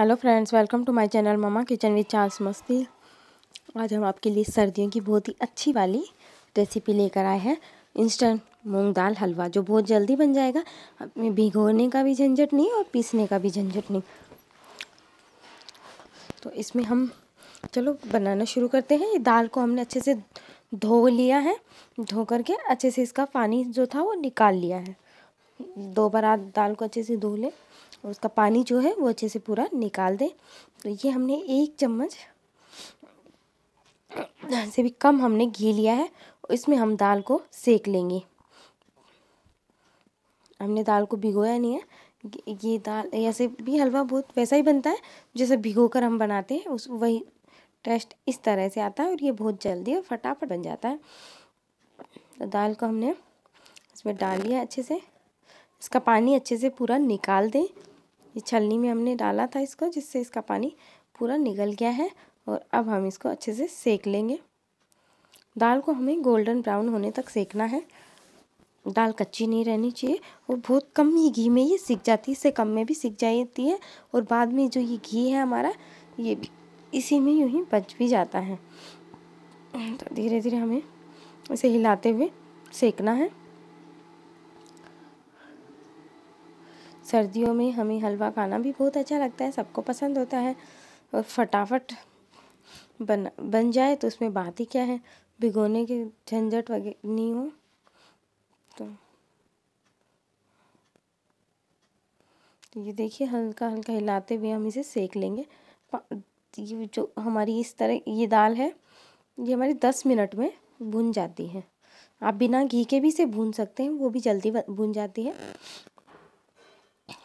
hello friends welcome to my channel mama kitchen with chance मस्ती आज हम आपके लिए सर्दियों की बहुत ही अच्छी वाली रेसिपी लेकर आए हैं इंस्टेंट मूंग दाल हलवा जो बहुत जल्दी बन जाएगा भिगोने का भी झंझट नहीं और पीसने का भी झंझट नहीं तो इसमें हम चलो बनाना शुरू करते हैं ये दाल को हमने अच्छे से धो लिया है धो करके अच्छे से इसका पानी जो था वो निकाल लिया है दो बार दाल को अच्छे से धो लें और उसका पानी जो है वो अच्छे से पूरा निकाल दें तो ये हमने एक चम्मच से भी कम हमने घी लिया है इसमें हम दाल को सेक लेंगे हमने दाल को भिगोया नहीं है ये दाल ऐसे भी हलवा बहुत वैसा ही बनता है जैसे भिगो कर हम बनाते हैं उस वही टेस्ट इस तरह से आता है और ये बहुत जल्दी और फटाफट बन जाता है तो दाल को हमने इसमें डाल लिया अच्छे से इसका पानी अच्छे से पूरा निकाल दें ये छलनी में हमने डाला था इसको जिससे इसका पानी पूरा निकल गया है और अब हम इसको अच्छे से सेक लेंगे दाल को हमें गोल्डन ब्राउन होने तक सेकना है दाल कच्ची नहीं रहनी चाहिए और बहुत कम ही घी में ये सीख जाती है इससे कम में भी सीख जाती है और बाद में जो ये घी है हमारा ये भी इसी में यूँ ही बच भी जाता है तो धीरे धीरे हमें इसे हिलाते हुए सेकना है सर्दियों में हमें हलवा खाना भी बहुत अच्छा लगता है सबको पसंद होता है और फटाफट बन बन जाए तो उसमें बात ही क्या है भिगोने के झंझट वगैरह नहीं हो तो ये देखिए हल्का हल्का हिलाते हुए हम इसे सेक लेंगे ये जो हमारी इस तरह ये दाल है ये हमारी दस मिनट में भुन जाती है आप बिना घी के भी इसे भून सकते हैं वो भी जल्दी भून जाती है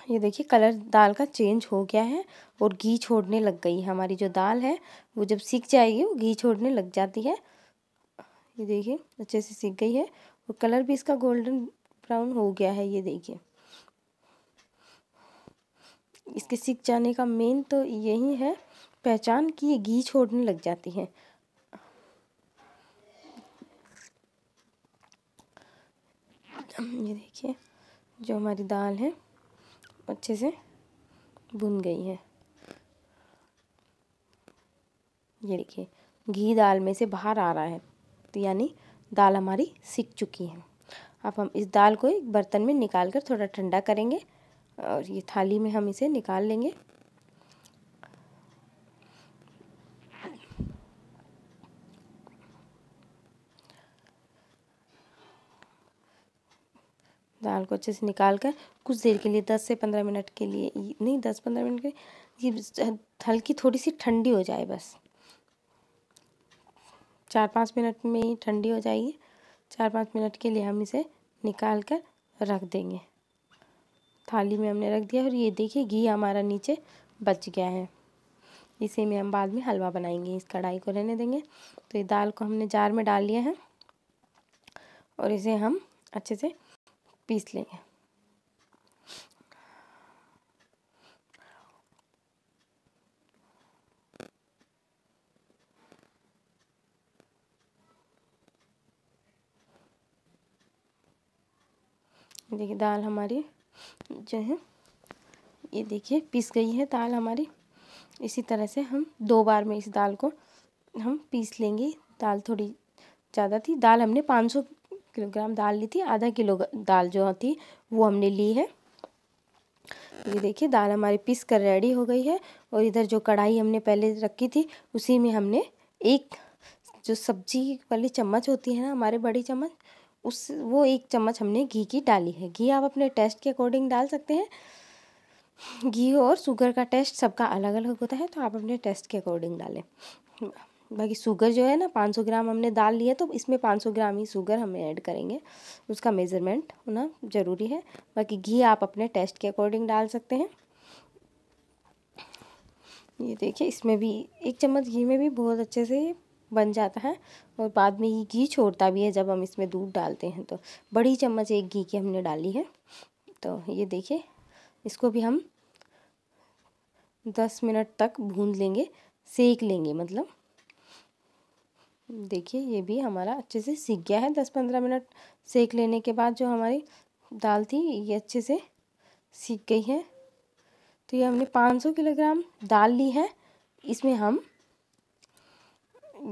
ये देखिए कलर दाल का चेंज हो गया है और घी छोड़ने लग गई है हमारी जो दाल है वो जब सीख जाएगी वो घी छोड़ने लग जाती है ये देखिए अच्छे से सीख गई है और कलर भी इसका गोल्डन ब्राउन हो गया है ये देखिए इसके सीख जाने का मेन तो यही है पहचान कि ये घी छोड़ने लग जाती है ये देखिए जो हमारी दाल है अच्छे से भुन गई हैं ये देखिए घी दाल में से बाहर आ रहा है तो यानी दाल हमारी सीख चुकी है अब हम इस दाल को एक बर्तन में निकाल कर थोड़ा ठंडा करेंगे और ये थाली में हम इसे निकाल लेंगे दाल को अच्छे से निकाल कर कुछ देर के लिए दस से पंद्रह मिनट के लिए नहीं दस पंद्रह मिनट के ये हल्की थोड़ी सी ठंडी हो जाए बस चार पाँच मिनट में ही ठंडी हो जाएगी चार पाँच मिनट के लिए हम इसे निकाल कर रख देंगे थाली में हमने रख दिया और ये देखिए घी हमारा नीचे बच गया है इसी में हम बाद में हलवा बनाएंगे इस कढ़ाई को रहने देंगे तो ये दाल को हमने जार में डाल लिया है और इसे हम अच्छे से पीस लेंगे देखिए दाल हमारी जो है ये देखिए पीस गई है दाल हमारी इसी तरह से हम दो बार में इस दाल को हम पीस लेंगे दाल थोड़ी ज़्यादा थी दाल हमने किलोग्राम दाल ली थी आधा किलो दाल जो थी वो हमने ली है ये देखिए दाल हमारी पीस कर रेडी हो गई है और इधर जो कढ़ाई हमने पहले रखी थी उसी में हमने एक जो सब्जी वाली चम्मच होती है ना हमारे बड़ी चम्मच उस वो एक चम्मच हमने घी की डाली है घी आप अपने टेस्ट के अकॉर्डिंग डाल सकते हैं घी और शुगर का टेस्ट सबका अलग अलग होता है तो आप अपने टेस्ट के अकॉर्डिंग डालें बाकी शुगर जो है ना 500 ग्राम हमने दाल लिया तो इसमें 500 ग्राम ही शुगर हम ऐड करेंगे उसका मेज़रमेंट होना ज़रूरी है बाकी घी आप अपने टेस्ट के अकॉर्डिंग डाल सकते हैं ये देखिए इसमें भी एक चम्मच घी में भी बहुत अच्छे से बन जाता है और बाद में ये घी छोड़ता भी है जब हम इसमें दूध डालते हैं तो बड़ी चम्मच एक घी की हमने डाली है तो ये देखिए इसको भी हम दस मिनट तक भून लेंगे सेक लेंगे मतलब देखिए ये भी हमारा अच्छे से सीख गया है दस पंद्रह मिनट सेक लेने के बाद जो हमारी दाल थी ये अच्छे से सीख गई है तो ये हमने पाँच सौ किलोग्राम दाल ली है इसमें हम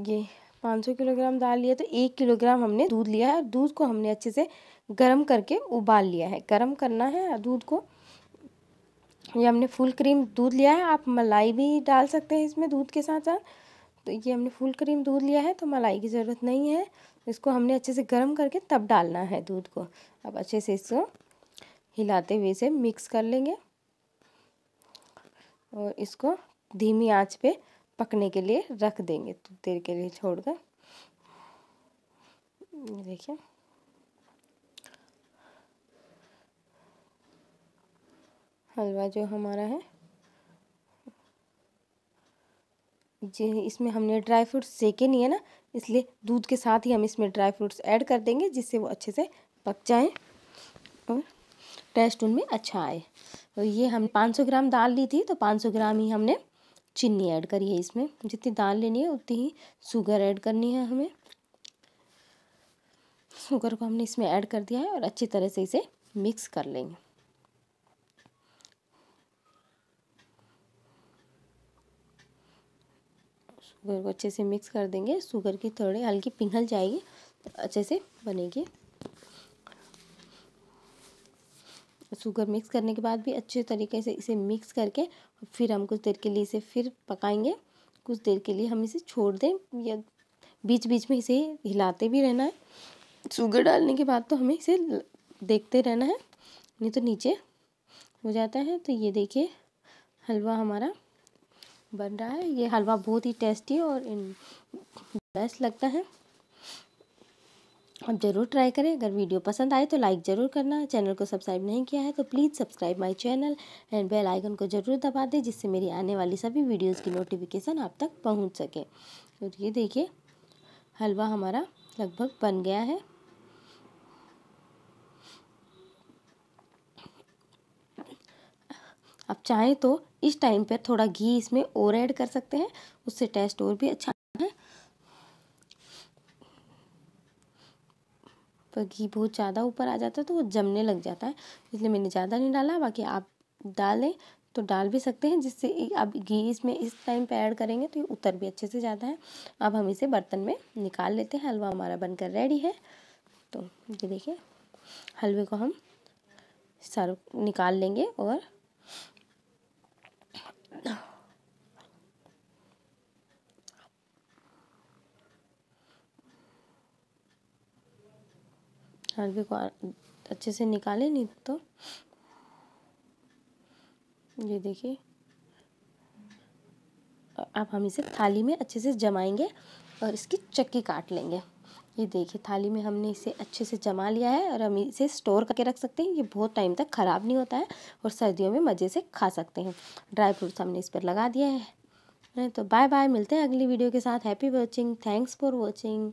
ये पाँच सौ किलोग्राम दाल लिया तो एक किलोग्राम हमने दूध लिया है और दूध को हमने अच्छे से गर्म करके उबाल लिया है गर्म करना है दूध को ये हमने फुल क्रीम दूध लिया है आप मलाई भी डाल सकते हैं इसमें दूध के साथ साथ तो ये हमने फुल क्रीम दूध लिया है तो मलाई की ज़रूरत नहीं है इसको हमने अच्छे से गर्म करके तब डालना है दूध को अब अच्छे से इसको हिलाते हुए इसे मिक्स कर लेंगे और इसको धीमी आंच पे पकने के लिए रख देंगे तो देर के लिए छोड़ कर देखिए हलवा जो हमारा है जी इसमें हमने ड्राई फ्रूट्स सेके नहीं है ना इसलिए दूध के साथ ही हम इसमें ड्राई फ्रूट्स ऐड कर देंगे जिससे वो अच्छे से पक जाए और टेस्ट उनमें अच्छा आए तो ये हम 500 ग्राम दाल ली थी तो 500 ग्राम ही हमने चीनी ऐड करी है इसमें जितनी दाल लेनी है उतनी ही शुगर ऐड करनी है हमें शुगर को हमने इसमें ऐड कर दिया है और अच्छी तरह से इसे मिक्स कर लेंगे शुगर को अच्छे से मिक्स कर देंगे शुगर की थोड़ी हल्की पिघल जाएगी तो अच्छे से बनेगी शुगर मिक्स करने के बाद भी अच्छे तरीके से इसे मिक्स करके फिर हम कुछ देर के लिए इसे फिर पकाएंगे कुछ देर के लिए हम इसे छोड़ दें या बीच बीच में इसे हिलाते भी रहना है शुगर डालने के बाद तो हमें इसे देखते रहना है नहीं तो नीचे हो जाता है तो ये देखिए हलवा हमारा बन रहा है ये हलवा बहुत ही टेस्टी और बेस्ट लगता है आप ज़रूर ट्राई करें अगर वीडियो पसंद आए तो लाइक ज़रूर करना चैनल को सब्सक्राइब नहीं किया है तो please subscribe my channel and bell icon को ज़रूर दबा दें जिससे मेरी आने वाली सभी वीडियोस की नोटिफिकेशन आप तक पहुंच सके और ये देखिए हलवा हमारा लगभग बन गया है आप चाहें तो इस टाइम पर थोड़ा घी इसमें और ऐड कर सकते हैं उससे टेस्ट और भी अच्छा है पर घी बहुत ज़्यादा ऊपर आ जाता है तो वो जमने लग जाता है इसलिए मैंने ज़्यादा नहीं डाला बाकी आप डालें तो डाल भी सकते हैं जिससे अब घी इसमें इस टाइम पर ऐड करेंगे तो ये उतर भी अच्छे से जाता है अब हम इसे बर्तन में निकाल लेते हैं हलवा हमारा बनकर रेडी है तो ये देखिए हलवे को हम सर्व निकाल लेंगे और हल्दी को अच्छे से निकाले नहीं तो ये देखिए आप हम इसे थाली में अच्छे से जमाएंगे और इसकी चक्की काट लेंगे ये देखिए थाली में हमने इसे अच्छे से जमा लिया है और हम इसे स्टोर करके रख सकते हैं ये बहुत टाइम तक ख़राब नहीं होता है और सर्दियों में मज़े से खा सकते हैं ड्राई फ्रूट्स हमने इस पर लगा दिया है तो बाय बाय मिलते हैं अगली वीडियो के साथ happy watching thanks for watching